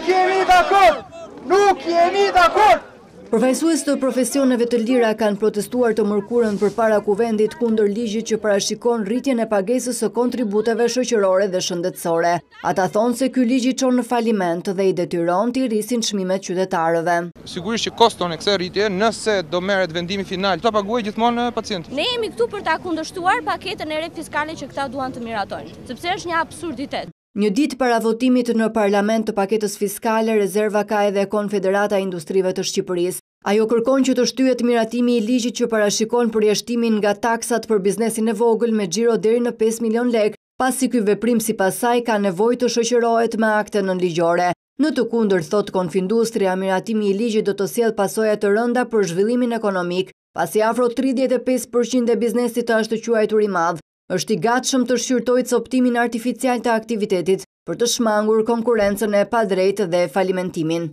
Nuk jemi dakord! Nuk jemi dakord! Përfajsues të profesioneve të lira kanë protestuar të mërkurën për para kuvendit kunder ligjit që parashikon rritjen e pagesës o kontributeve shëqërore dhe shëndetsore. Ata thonë se ky ligjit qonë në faliment dhe i detyron të i risin shmimet qytetarëve. Sigurisht që koston e kse rritje nëse do meret vendimi final, ta paguaj gjithmonë pacient. Ne jemi këtu për ta kundështuar paketën e re fiskale që këta duan të miratojnë, sepse është një absurditet. Një ditë para votimit në parlament të paketës fiskale, rezerva ka edhe Konfederata Industrive të Shqipëris. Ajo kërkon që të shtyjet miratimi i ligjit që parashikon për jeshtimin nga taksat për biznesin e vogël me gjiro deri në 5 milion lek, pasi ky veprim si pasaj ka nevoj të shëqërohet me akte në ligjore. Në të kundër, thot Konfindustria, miratimi i ligjit do të sjell pasojat të rënda për zhvillimin ekonomik, pasi afro 35% e biznesit të ashtë quajtur i madhë, është i gatshëm të shqyrtojt së optimin artificial të aktivitetit për të shmangur konkurencën e padrejt dhe falimentimin.